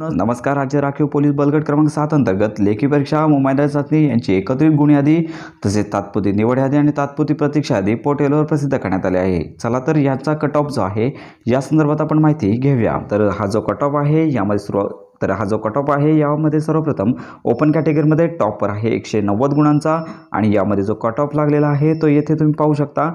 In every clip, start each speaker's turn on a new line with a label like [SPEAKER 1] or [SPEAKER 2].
[SPEAKER 1] नमस्कार राज्य राखीव पोलीस बलगट क्रमांक सात अंतर्गत लेखी परीक्षा मोबाईल चाचणी यांची एकत्रित गुण यादी तसेच तात्पुरती निवड यादी आणि तात्पुरती प्रतीक्षा यादी पोर्टलवर प्रसिद्ध करण्यात आली आहे चला तर याचा कट ऑफ जो आहे या संदर्भात आपण माहिती घेऊया तर हा जो कट ऑफ आहे यामध्ये सुरुवात तर हा जो कट ऑफ आहे यामध्ये सर्वप्रथम ओपन कॅटेगरीमध्ये टॉपर आहे एकशे नव्वद गुणांचा आणि यामध्ये जो कट ऑफ लागलेला आहे तो येथे तुम्ही पाहू शकता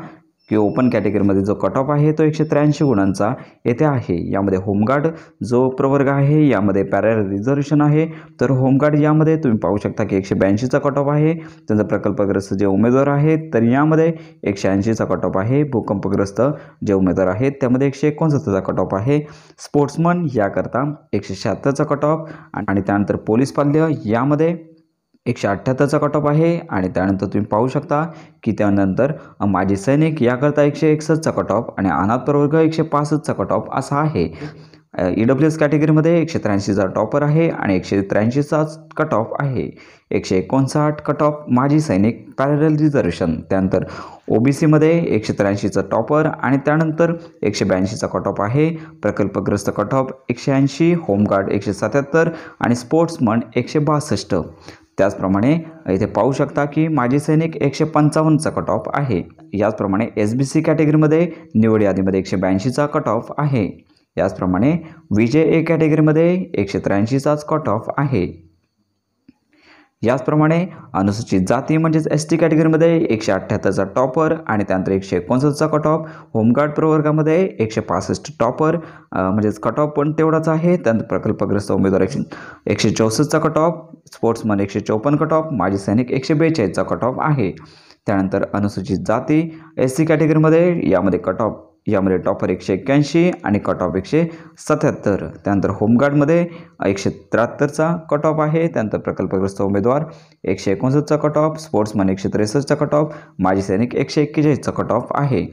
[SPEAKER 1] की ओपन कॅटेगरीमध्ये जो कट ऑफ आहे तो एकशे त्र्याऐंशी गुणांचा येथे आहे यामध्ये होमगार्ड जो प्रवर्ग आहे यामध्ये पॅरल रिझर्वेशन आहे तर होमगार्ड यामध्ये तुम्ही पाहू शकता की एकशे ब्याऐंशीचा कट ऑफ आहे त्यांचा प्रकल्पग्रस्त जे उमेदवार आहेत तर यामध्ये एकशे ऐंशीचा कट ऑफ आहे भूकंपग्रस्त जे उमेदवार आहेत त्यामध्ये एकशे एकोणसत्तरचा कट ऑफ आहे स्पोर्ट्समन याकरता एकशे शहात्तरचा कट ऑफ आणि त्यानंतर पोलीस पाल्य यामध्ये एकशे अठ्ठ्याहत्तरचा कट ऑफ आहे आणि त्यानंतर तुम्ही पाहू शकता की त्यानंतर माजी सैनिक याकरता एकशे एकसष्टचा कट ऑफ आणि अनाथ प्रवर्ग एकशे पासष्टचा कट ऑफ असा आहे ई डब्ल्यू एस कॅटेगरीमध्ये एकशे त्र्याऐंशीचा टॉपर आहे आणि एकशे त्र्याऐंशीचा कट ऑफ आहे एकशे एकोणसाठ कट ऑफ माजी सैनिक पॅरल रिझर्वेशन त्यानंतर ओ बी सीमध्ये एकशे त्र्याऐंशीचा टॉपर आणि त्यानंतर एकशे ब्याऐंशीचा कट ऑफ आहे प्रकल्पग्रस्त कट ऑफ एकशे ऐंशी होमगार्ड एकशे सत्याहत्तर आणि स्पोर्ट्समन एकशे बासष्ट त्याचप्रमाणे इथे पाहू शकता की माजी सैनिक एकशे पंचावन्नचा कट ऑफ आहे याचप्रमाणे एस बी सी कॅटेगरीमध्ये निवड यादीमध्ये एकशे ब्याऐंशीचा कट ऑफ आहे याचप्रमाणे विजय ए कॅटेगरीमध्ये एकशे त्र्याऐंशीचाच कट ऑफ आहे याचप्रमाणे अनुसूचित जाती म्हणजेच एस टी कॅटेगरीमध्ये एकशे अठ्ठ्याहत्तरचा टॉपर आणि त्यानंतर एकशे एकोणसत्तरचा कट ऑफ होमगार्ड प्रवर्गामध्ये एकशे पासष्ट टॉपर म्हणजेच कट ऑफ पण तेवढाच आहे त्यानंतर प्रकल्पग्रस्त उमेदवार एकशे एकशे चौसष्टचा कट ऑफ स्पोर्ट्समन एकशे चौपन्न कट ऑफ माजी सैनिक एकशे बेचाळीसचा कट ऑफ आहे त्यानंतर अनुसूचित जाती एस सी कॅटेगरीमध्ये यामध्ये कट ऑफ यामध्ये टॉपर एकशे एक्क्याऐंशी आणि कट ऑफ एकशे सत्याहत्तर त्यानंतर होमगार्डमध्ये एकशे त्र्याहत्तरचा कट ऑफ आहे त्यानंतर प्रकल्पग्रस्त उमेदवार एकशे एकोणसत्तरचा कट ऑफ स्पोर्ट्समन एकशे त्रेसष्टचा कट ऑफ माजी सैनिक एकशे एक्केचाळीसचा कट ऑफ आहे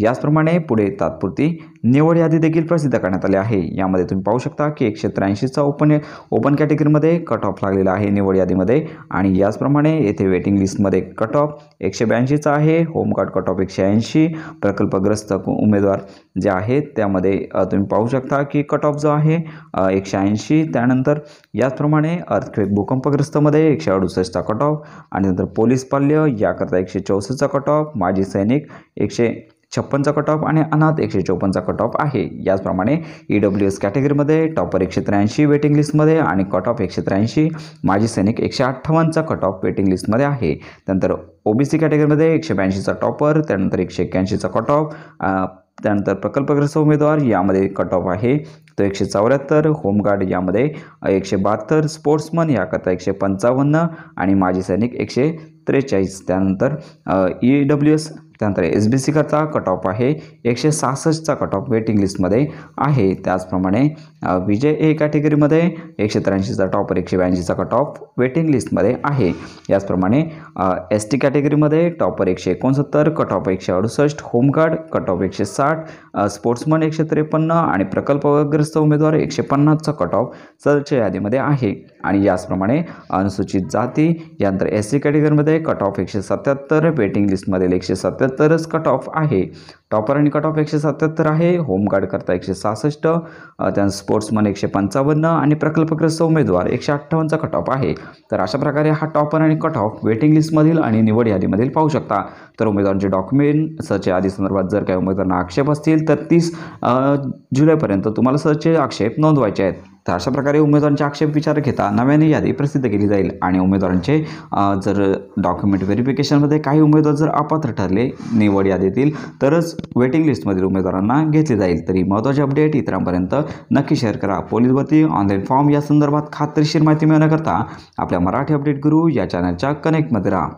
[SPEAKER 1] याचप्रमाणे पुढे तात्पुरती निवड यादी देखील प्रसिद्ध करण्यात आली आहे यामध्ये तुम्ही पाहू शकता की एकशे त्र्याऐंशीचा ओपन ओपन कॅटेगरीमध्ये कट ऑफ लागलेला आहे निवड यादीमध्ये आणि याचप्रमाणे येथे वेटिंग लिस्टमध्ये कट ऑफ एकशे ब्याऐंशीचा आहे होमगार्ड कट ऑफ एकशे ऐंशी प्रकल्पग्रस्त उमेदवार जे आहेत त्यामध्ये तुम्ही पाहू शकता की कट ऑफ जो आहे एकशे ऐंशी त्यानंतर याचप्रमाणे अर्थक्वेक भूकंपग्रस्तमध्ये एकशे अडुसष्टचा कट ऑफ आणि नंतर पोलीस पाल्य याकरता एकशे चौसष्टचा कट ऑफ माजी सैनिक एकशे छप्पनचा कट ऑफ आणि अनाथ एकशे चौपन्नचा कट ऑफ आहे याचप्रमाणे ई डब्ल्यू एस कॅटेगरीमध्ये टॉपर एकशे त्र्याऐंशी वेटिंग लिस्टमध्ये आणि कट ऑफ एकशे त्र्याऐंशी माजी सैनिक एकशे अठ्ठावन्नचा कट ऑफ वेटिंग लिस्टमध्ये आहे त्यानंतर ओबीसी कॅटेगरीमध्ये एकशे ब्याऐंशीचा टॉपर त्यानंतर एकशे एक्क्याऐंशीचा कट ऑफ त्यानंतर प्रकल्पग्रस्त उमेदवार यामध्ये कट ऑफ आहे तो एकशे चौऱ्याहत्तर होमगार्ड यामध्ये एकशे बहात्तर स्पोर्ट्समन याकरता एकशे पंचावन्न आणि माजी सैनिक एकशे त्रेचाळीस त्यानंतर ई डब्ल्यू एस त्यानंतर एस बी सीकरता कट ऑफ आहे एकशे सहासष्टचा कट ऑफ वेटिंग लिस्टमध्ये आहे त्याचप्रमाणे विजय ए कॅटेगरीमध्ये एकशे त्र्याऐंशीचा टॉपर एकशे ब्याऐंशीचा कट ऑफ वेटिंग लिस्टमध्ये आहे याचप्रमाणे एस टी कॅटेगरीमध्ये टॉपर एकशे एकोणसत्तर कट ऑफ एकशे अडुसष्ट होमगार्ड कट ऑफ एकशे साठ स्पोर्ट्समन एकशे त्रेपन्न आणि प्रकल्पग्रस्त उमेदवार एकशे पन्नासचा कट ऑफ सदरच्या यादीमध्ये आहे आणि याचप्रमाणे अनुसूचित जाती यानंतर एस सी कॅटेगरीमध्ये कट ऑफ एकशे सत्याहत्तर वेटिंग लिस्टमधील एकशे सत्या तरच कट ऑफ आहे टॉपर आणि कट ऑफ एकशे सत्याहत्तर आहे होमगार्ड करता एकशे सहासष्ट त्यानंतर स्पोर्ट्समन एकशे पंचावन्न आणि प्रकल्पग्रस्त उमेदवार एकशे अठ्ठावन्नचा कट ऑफ आहे तर अशा प्रकारे हा टॉपर आणि कट ऑफ वेटिंग लिस्टमधील आणि निवड यादीमधील पाहू शकता तर उमेदवारांचे डॉक्युमेंट सचे आधी संदर्भात जर काही उमेदवारांना आक्षेप असतील तर तीस जुलैपर्यंत तुम्हाला सचे आक्षेप नोंदवायचे आहेत तर अशा प्रकारे उमेदवारांचे आक्षेप विचार घेता नव्याने यादी प्रसिद्ध केली जाईल आणि उमेदवारांचे जर डॉक्युमेंट व्हेरिफिकेशनमध्ये काही उमेदवार जर अपात्र ठरले निवड यादीतील तरच वेटिंग लिस्टमधील उमेदवारांना घेतले जाईल तरी महत्त्वाचे अपडेट इतरांपर्यंत नक्की शेअर करा पोलीस भरती ऑनलाईन फॉर्म या संदर्भात खात्रीशीर माहिती मिळवण्याकरता आपल्या मराठी अपडेट गुरु या चॅनलच्या कनेक्टमध्ये राहा